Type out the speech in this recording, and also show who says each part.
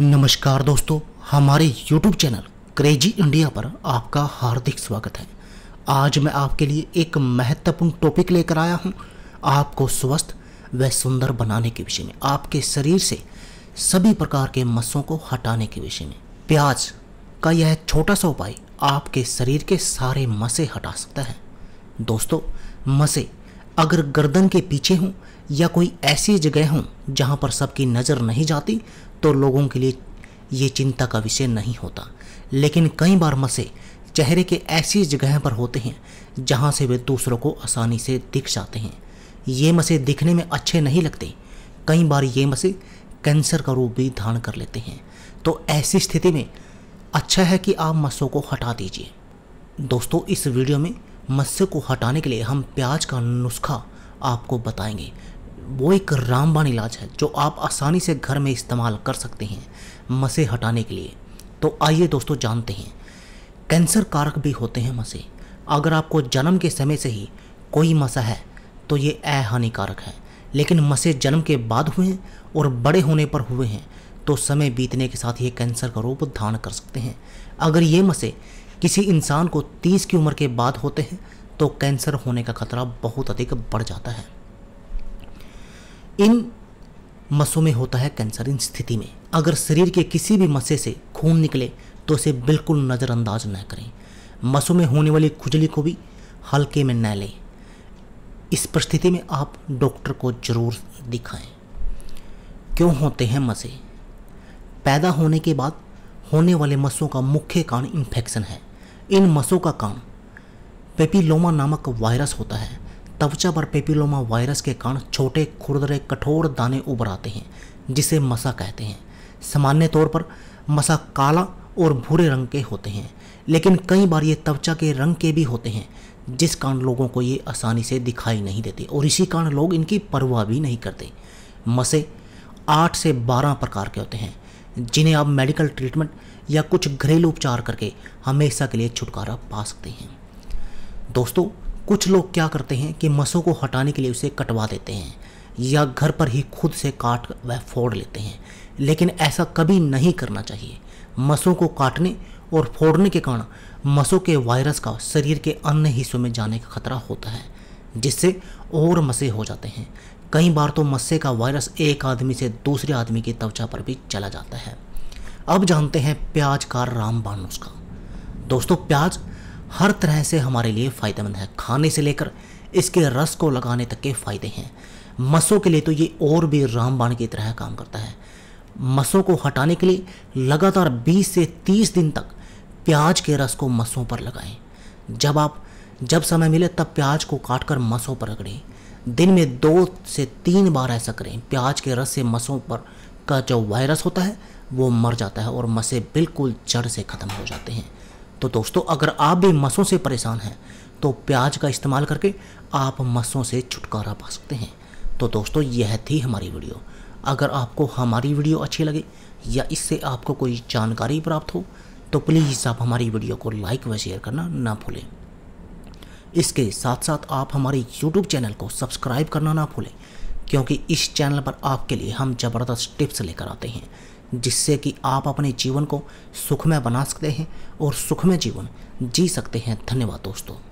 Speaker 1: नमस्कार दोस्तों हमारे YouTube चैनल क्रेजी इंडिया पर आपका हार्दिक स्वागत है आज मैं आपके लिए एक महत्वपूर्ण टॉपिक लेकर आया हूं आपको स्वस्थ व सुंदर बनाने के विषय में आपके शरीर से सभी प्रकार के मसों को हटाने के विषय में प्याज का यह छोटा सा उपाय आपके शरीर के सारे मसे हटा सकता है दोस्तों मसे अगर गर्दन के पीछे हों या कोई ऐसी जगह हों जहाँ पर सबकी नज़र नहीं जाती तो लोगों के लिए ये चिंता का विषय नहीं होता लेकिन कई बार मसे चेहरे के ऐसी जगह पर होते हैं जहाँ से वे दूसरों को आसानी से दिख जाते हैं ये मसे दिखने में अच्छे नहीं लगते कई बार ये मसे कैंसर का रूप भी धारण कर लेते हैं तो ऐसी स्थिति में अच्छा है कि आप मसों को हटा दीजिए दोस्तों इस वीडियो में मस्से को हटाने के लिए हम प्याज का नुस्खा आपको बताएंगे वो एक रामबाण इलाज है जो आप आसानी से घर में इस्तेमाल कर सकते हैं मसे हटाने के लिए तो आइए दोस्तों जानते हैं कैंसर कारक भी होते हैं मसे अगर आपको जन्म के समय से ही कोई मसा है तो ये अहानिकारक है लेकिन मसे जन्म के बाद हुए हैं और बड़े होने पर हुए हैं तो समय बीतने के साथ ये कैंसर का रूप धारण कर सकते हैं अगर ये मसे किसी इंसान को 30 की उम्र के बाद होते हैं तो कैंसर होने का खतरा बहुत अधिक बढ़ जाता है इन मसों में होता है कैंसर इन स्थिति में अगर शरीर के किसी भी मसे से खून निकले तो उसे बिल्कुल नज़रअंदाज न करें मसों में होने वाली खुजली को भी हल्के में न लें इस परिस्थिति में आप डॉक्टर को ज़रूर दिखाएं क्यों होते हैं मसे पैदा होने के बाद होने वाले मसों का मुख्य कारण इन्फेक्शन है इन मसों का काम पेपीलोमा नामक वायरस होता है त्वचा पर पेपिलोमा वायरस के कारण छोटे खुरदरे कठोर दाने उभर आते हैं जिसे मसा कहते हैं सामान्य तौर पर मसा काला और भूरे रंग के होते हैं लेकिन कई बार ये त्वचा के रंग के भी होते हैं जिस कारण लोगों को ये आसानी से दिखाई नहीं देते और इसी कारण लोग इनकी परवाह भी नहीं करते मसे आठ से बारह प्रकार के होते हैं जिन्हें आप मेडिकल ट्रीटमेंट या कुछ घरेलू उपचार करके हमेशा के लिए छुटकारा पा सकते हैं दोस्तों कुछ लोग क्या करते हैं कि मसों को हटाने के लिए उसे कटवा देते हैं या घर पर ही खुद से काट वह फोड़ लेते हैं लेकिन ऐसा कभी नहीं करना चाहिए मसों को काटने और फोड़ने के कारण मसों के वायरस का शरीर के अन्य हिस्सों में जाने का खतरा होता है जिससे और मसे हो जाते हैं कई बार तो मस्से का वायरस एक आदमी से दूसरे आदमी की त्वचा पर भी चला जाता है अब जानते हैं प्याज का रामबाण नुस्खा दोस्तों प्याज हर तरह से हमारे लिए फ़ायदेमंद है खाने से लेकर इसके रस को लगाने तक के फ़ायदे हैं मसों के लिए तो ये और भी रामबाण की तरह काम करता है मसों को हटाने के लिए लगातार 20 से 30 दिन तक प्याज के रस को मसों पर लगाएं जब आप जब समय मिले तब प्याज को काट कर मसों पर रगड़ें दिन में दो से तीन बार ऐसा करें प्याज के रस से मसों पर का जो वायरस होता है वो मर जाता है और मसे बिल्कुल जड़ से ख़त्म हो जाते हैं तो दोस्तों अगर आप भी मसों से परेशान हैं तो प्याज का इस्तेमाल करके आप मसों से छुटकारा पा सकते हैं तो दोस्तों यह थी हमारी वीडियो अगर आपको हमारी वीडियो अच्छी लगे या इससे आपको कोई जानकारी प्राप्त हो तो प्लीज़ आप हमारी वीडियो को लाइक व शेयर करना ना भूलें इसके साथ साथ आप हमारे यूट्यूब चैनल को सब्सक्राइब करना ना भूलें क्योंकि इस चैनल पर आपके लिए हम ज़बरदस्त टिप्स लेकर आते हैं जिससे कि आप अपने जीवन को सुखमय बना सकते हैं और सुखमय जीवन जी सकते हैं धन्यवाद दोस्तों